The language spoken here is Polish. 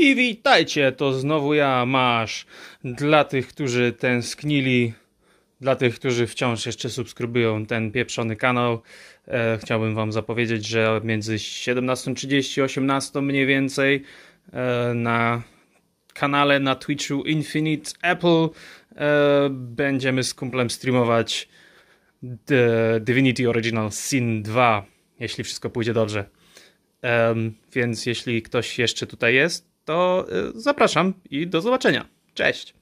I witajcie, to znowu ja, Masz. Dla tych, którzy tęsknili, dla tych, którzy wciąż jeszcze subskrybują ten pieprzony kanał, e, chciałbym Wam zapowiedzieć, że między 17.30 a 18.00 mniej więcej e, na kanale na Twitchu Infinite Apple e, będziemy z kumplem streamować The Divinity Original Sin 2, jeśli wszystko pójdzie dobrze. więc jeśli ktoś jeszcze tutaj jest, to y, zapraszam i do zobaczenia. Cześć!